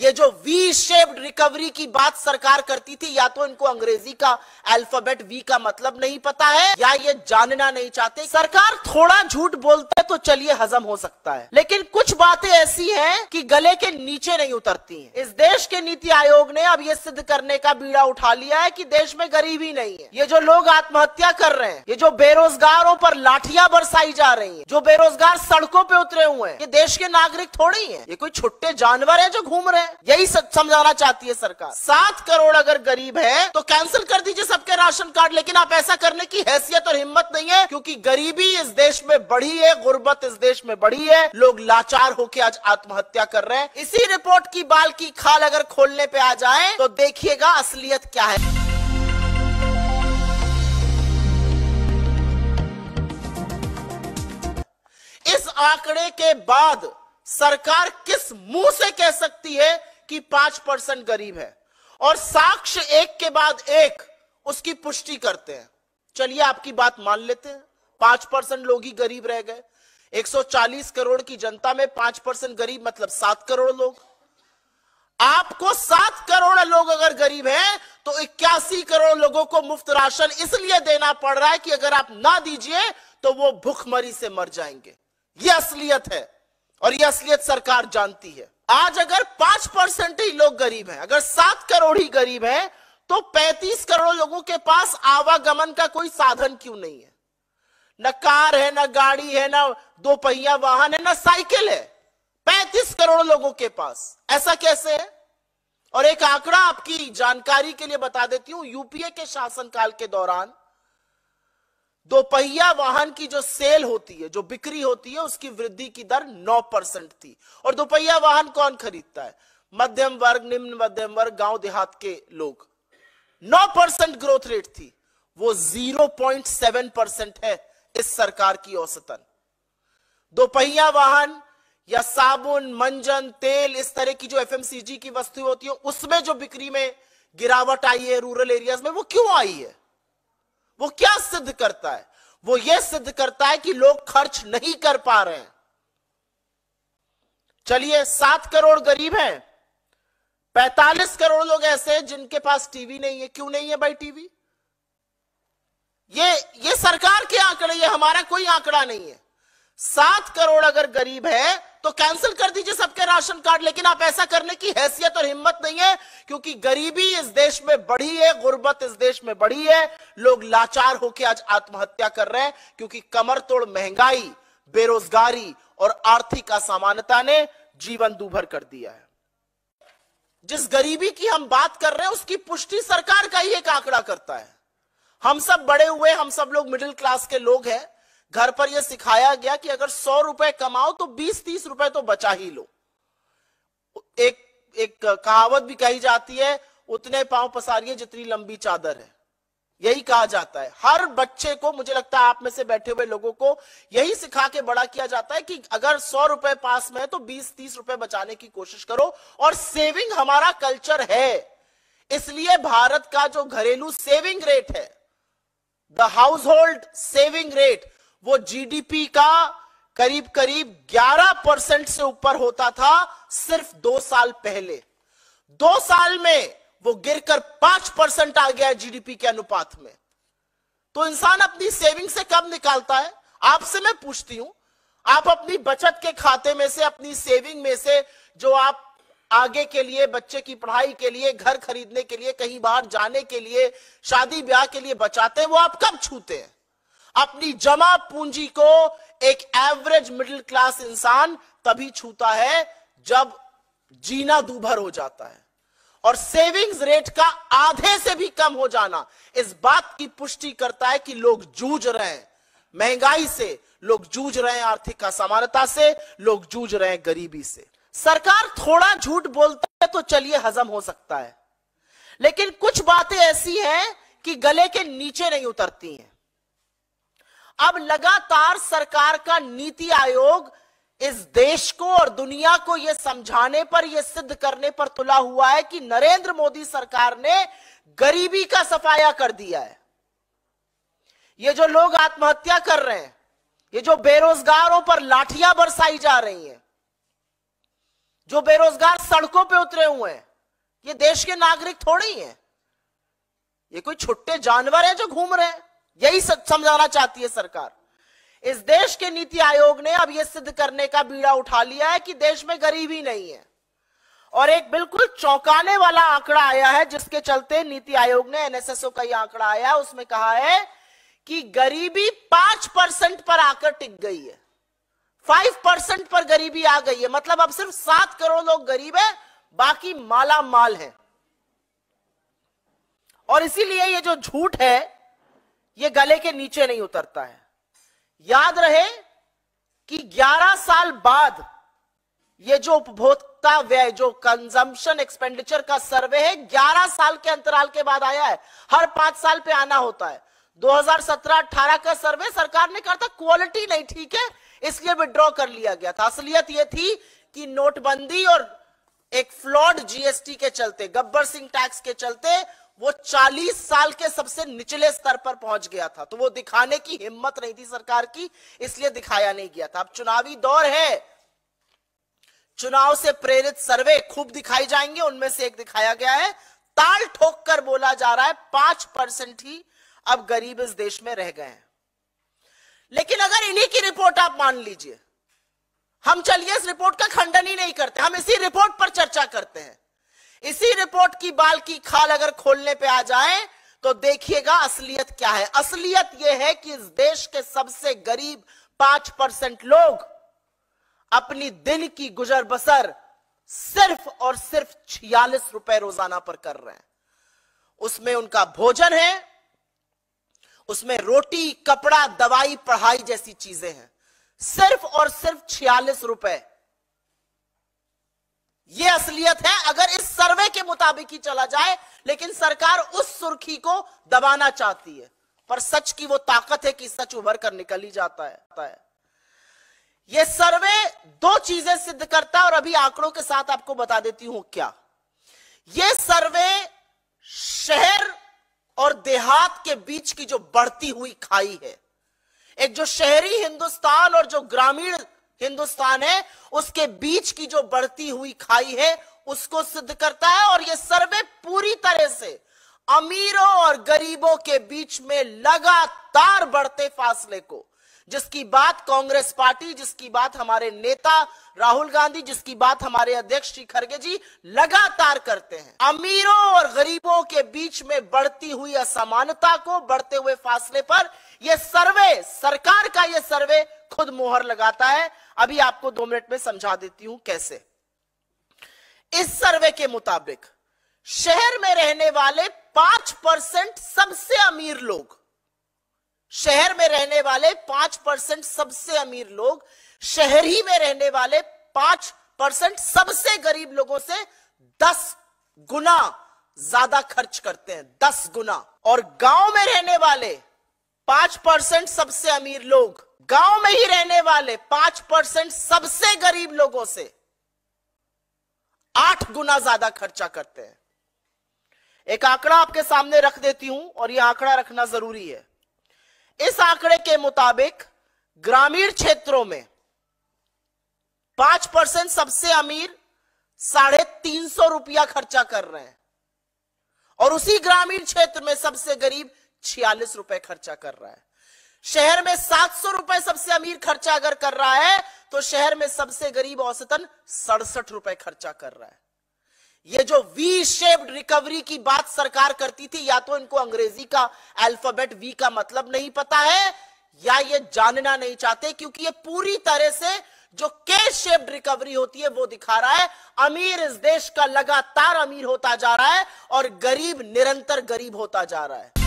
ये जो V shaped recovery की बात सरकार करती थी या तो इनको अंग्रेजी का अल्फाबेट वी का मतलब नहीं पता है या ये जानना नहीं चाहते सरकार थोड़ा झूठ बोलते तो चलिए हजम हो सकता है लेकिन कुछ बातें ऐसी हैं कि गले के नीचे नहीं उतरती हैं इस देश के नीति आयोग ने अब ये सिद्ध करने का बीड़ा उठा लिया है कि देश में गरीबी नहीं है ये जो लोग आत्महत्या कर रहे हैं ये जो बेरोजगारों पर लाठियां बरसाई जा रही है जो बेरोजगार सड़कों पर उतरे हुए हैं ये देश के नागरिक थोड़े ही है ये कोई छुट्टे जानवर है जो घूम रहे हैं है यही समझाना चाहती है सरकार सात करोड़ अगर गरीब है तो कैंसिल कर दीजिए सबके राशन कार्ड लेकिन आप ऐसा करने की हैसियत और हिम्मत नहीं है क्योंकि गरीबी इस देश में बढ़ी है गुर्बत इस देश में बढ़ी है लोग लाचार होकर आज आत्महत्या कर रहे हैं इसी रिपोर्ट की बाल की खाल अगर खोलने पे आ जाए तो देखिएगा असलियत क्या है इस आंकड़े के बाद सरकार किस मुंह से कह सकती है कि पांच परसेंट गरीब है और साक्ष्य एक के बाद एक उसकी पुष्टि करते हैं चलिए आपकी बात मान लेते हैं पांच परसेंट लोग ही गरीब रह गए 140 करोड़ की जनता में पांच परसेंट गरीब मतलब सात करोड़ लोग आपको सात करोड़ लोग अगर गरीब हैं तो इक्यासी करोड़ लोगों को मुफ्त राशन इसलिए देना पड़ रहा है कि अगर आप ना दीजिए तो वो भूखमरी से मर जाएंगे ये असलियत है और यह असलियत सरकार जानती है आज अगर पांच परसेंट ही लोग गरीब हैं अगर सात करोड़ ही गरीब हैं तो पैंतीस करोड़ लोगों के पास आवागमन का कोई साधन क्यों नहीं है न कार है ना गाड़ी है ना दो पहिया वाहन है ना साइकिल है पैंतीस करोड़ लोगों के पास ऐसा कैसे है और एक आंकड़ा आपकी जानकारी के लिए बता देती हूं यूपीए के शासनकाल के दौरान दोपहिया वाहन की जो सेल होती है जो बिक्री होती है उसकी वृद्धि की दर 9 परसेंट थी और दोपहिया वाहन कौन खरीदता है मध्यम वर्ग निम्न मध्यम वर्ग गांव देहात के लोग 9 परसेंट ग्रोथ रेट थी वो 0.7 परसेंट है इस सरकार की औसतन दोपहिया वाहन या साबुन मंजन तेल इस तरह की जो एफ की वस्तु होती है उसमें जो बिक्री में गिरावट आई है रूरल एरियाज में वो क्यों आई है वो क्या सिद्ध करता है वो ये सिद्ध करता है कि लोग खर्च नहीं कर पा रहे हैं चलिए सात करोड़ गरीब हैं पैतालीस करोड़ लोग ऐसे हैं जिनके पास टीवी नहीं है क्यों नहीं है भाई टीवी ये ये सरकार के आंकड़े ये हमारा कोई आंकड़ा नहीं है सात करोड़ अगर गरीब है तो कैंसिल कर दीजिए सबके राशन कार्ड लेकिन आप ऐसा करने की हैसियत और हिम्मत नहीं है क्योंकि गरीबी इस देश में बढ़ी है गुर्बत इस देश में बढ़ी है लोग लाचार होकर आज आत्महत्या कर रहे हैं क्योंकि कमर तोड़ महंगाई बेरोजगारी और आर्थिक असमानता ने जीवन दूभर कर दिया है जिस गरीबी की हम बात कर रहे हैं उसकी पुष्टि सरकार का ही एक आंकड़ा करता है हम सब बड़े हुए हम सब लोग मिडिल क्लास के लोग हैं घर पर यह सिखाया गया कि अगर सौ रुपए कमाओ तो बीस तीस रुपए तो बचा ही लो एक एक कहावत भी कही जाती है उतने पांव पसारिए जितनी लंबी चादर है यही कहा जाता है हर बच्चे को मुझे लगता है आप में से बैठे हुए लोगों को यही सिखा के बड़ा किया जाता है कि अगर सौ रुपए पास में है तो बीस तीस रुपए बचाने की कोशिश करो और सेविंग हमारा कल्चर है इसलिए भारत का जो घरेलू सेविंग रेट है the household saving rate वो जीडीपी का करीब करीब 11 परसेंट से ऊपर होता था सिर्फ दो साल पहले दो साल में वो गिरकर पांच परसेंट आ गया जीडीपी के अनुपात में तो इंसान अपनी सेविंग से कब निकालता है आपसे मैं पूछती हूं आप अपनी बचत के खाते में से अपनी सेविंग में से जो आप आगे के लिए बच्चे की पढ़ाई के लिए घर खरीदने के लिए कहीं बाहर जाने के लिए शादी ब्याह के लिए बचाते हैं वो आप कब छूते हैं अपनी जमा पूंजी को एक एवरेज मिडिल क्लास इंसान तभी छूता है जब जीना दूभर हो जाता है और सेविंग्स रेट का आधे से भी कम हो जाना इस बात की पुष्टि करता है कि लोग जूझ रहे हैं महंगाई से लोग जूझ रहे हैं आर्थिक असमानता से लोग जूझ रहे हैं गरीबी से सरकार थोड़ा झूठ बोलता है तो चलिए हजम हो सकता है लेकिन कुछ बातें ऐसी हैं कि गले के नीचे नहीं उतरती हैं अब लगातार सरकार का नीति आयोग इस देश को और दुनिया को यह समझाने पर यह सिद्ध करने पर तुला हुआ है कि नरेंद्र मोदी सरकार ने गरीबी का सफाया कर दिया है ये जो लोग आत्महत्या कर रहे हैं ये जो बेरोजगारों पर लाठियां बरसाई जा रही हैं जो बेरोजगार सड़कों पे उतरे हुए हैं ये देश के नागरिक थोड़े ही हैं ये कोई छुट्टे जानवर हैं जो घूम रहे हैं यही समझाना चाहती है सरकार इस देश के नीति आयोग ने अब यह सिद्ध करने का बीड़ा उठा लिया है कि देश में गरीबी नहीं है और एक बिल्कुल चौंकाने वाला आंकड़ा आया है जिसके चलते नीति आयोग ने एनएसएसओ का यह आंकड़ा आया है उसमें कहा है कि गरीबी पांच परसेंट पर आकर टिक गई है फाइव परसेंट पर गरीबी आ गई है मतलब अब सिर्फ सात करोड़ लोग गरीब है बाकी माला माल है और इसीलिए ये जो झूठ है ये गले के नीचे नहीं उतरता है याद रहे कि 11 साल बाद ये जो उपभोक्ता व्यय जो कंजम्पशन एक्सपेंडिचर का सर्वे है 11 साल के अंतराल के बाद आया है हर पांच साल पे आना होता है 2017-18 का सर्वे सरकार ने कहा था क्वालिटी नहीं ठीक है इसलिए विड्रॉ कर लिया गया था असलियत यह थी कि नोटबंदी और एक फ्लॉड जीएसटी के चलते गब्बर सिंह टैक्स के चलते वो 40 साल के सबसे निचले स्तर पर पहुंच गया था तो वो दिखाने की हिम्मत नहीं थी सरकार की इसलिए दिखाया नहीं गया था अब चुनावी दौर है चुनाव से प्रेरित सर्वे खूब दिखाई जाएंगे उनमें से एक दिखाया गया है ताल ठोक कर बोला जा रहा है पांच परसेंट ही अब गरीब इस देश में रह गए हैं लेकिन अगर इन्हीं की रिपोर्ट आप मान लीजिए हम चलिए इस रिपोर्ट का खंडन ही नहीं करते हम इसी रिपोर्ट पर चर्चा करते हैं इसी रिपोर्ट की बाल की खाल अगर खोलने पे आ जाए तो देखिएगा असलियत क्या है असलियत यह है कि इस देश के सबसे गरीब पांच परसेंट लोग अपनी दिन की गुजर बसर सिर्फ और सिर्फ छियालीस रुपए रोजाना पर कर रहे हैं उसमें उनका भोजन है उसमें रोटी कपड़ा दवाई पढ़ाई जैसी चीजें हैं सिर्फ और सिर्फ छियालीस रुपए ये असलियत है अगर इस सर्वे के मुताबिक ही चला जाए लेकिन सरकार उस सुर्खी को दबाना चाहती है पर सच की वो ताकत है कि सच उभर कर निकल ही जाता है यह सर्वे दो चीजें सिद्ध करता है और अभी आंकड़ों के साथ आपको बता देती हूं क्या यह सर्वे शहर और देहात के बीच की जो बढ़ती हुई खाई है एक जो शहरी हिंदुस्तान और जो ग्रामीण हिंदुस्तान है उसके बीच की जो बढ़ती हुई खाई है उसको सिद्ध करता है और यह सर्वे पूरी तरह से अमीरों और गरीबों के बीच में लगातार बढ़ते फासले को जिसकी बात कांग्रेस पार्टी जिसकी बात हमारे नेता राहुल गांधी जिसकी बात हमारे अध्यक्ष श्री खड़गे जी लगातार करते हैं अमीरों और गरीबों के बीच में बढ़ती हुई असमानता को बढ़ते हुए फासले पर यह सर्वे सरकार का यह सर्वे खुद मोहर लगाता है अभी आपको दो मिनट में समझा देती हूं कैसे इस सर्वे के मुताबिक शहर में रहने वाले पांच परसेंट सबसे अमीर लोग शहर में रहने वाले पांच परसेंट सबसे अमीर लोग शहर ही में रहने वाले पांच परसेंट सबसे गरीब लोगों से दस गुना ज्यादा खर्च करते हैं दस गुना और गांव में रहने वाले पांच परसेंट सबसे अमीर लोग गांव में ही रहने वाले पांच परसेंट सबसे गरीब लोगों से आठ गुना ज्यादा खर्चा करते हैं एक आंकड़ा आपके सामने रख देती हूं और यह आंकड़ा रखना जरूरी है इस आंकड़े के मुताबिक ग्रामीण क्षेत्रों में पांच परसेंट सबसे अमीर साढ़े तीन सौ रुपया खर्चा कर रहे हैं और उसी ग्रामीण क्षेत्र में सबसे गरीब छियालीस रुपए खर्चा कर रहा है शहर में सात सौ रुपए सबसे अमीर खर्चा अगर कर रहा है तो शहर में सबसे गरीब औसतन सड़सठ रुपए खर्चा कर रहा है ये जो वी शेप्ड रिकवरी की बात सरकार करती थी या तो इनको अंग्रेजी का अल्फाबेट वी का मतलब नहीं पता है या ये जानना नहीं चाहते क्योंकि ये पूरी तरह से जो के शेप्ड रिकवरी होती है वो दिखा रहा है अमीर इस देश का लगातार अमीर होता जा रहा है और गरीब निरंतर गरीब होता जा रहा है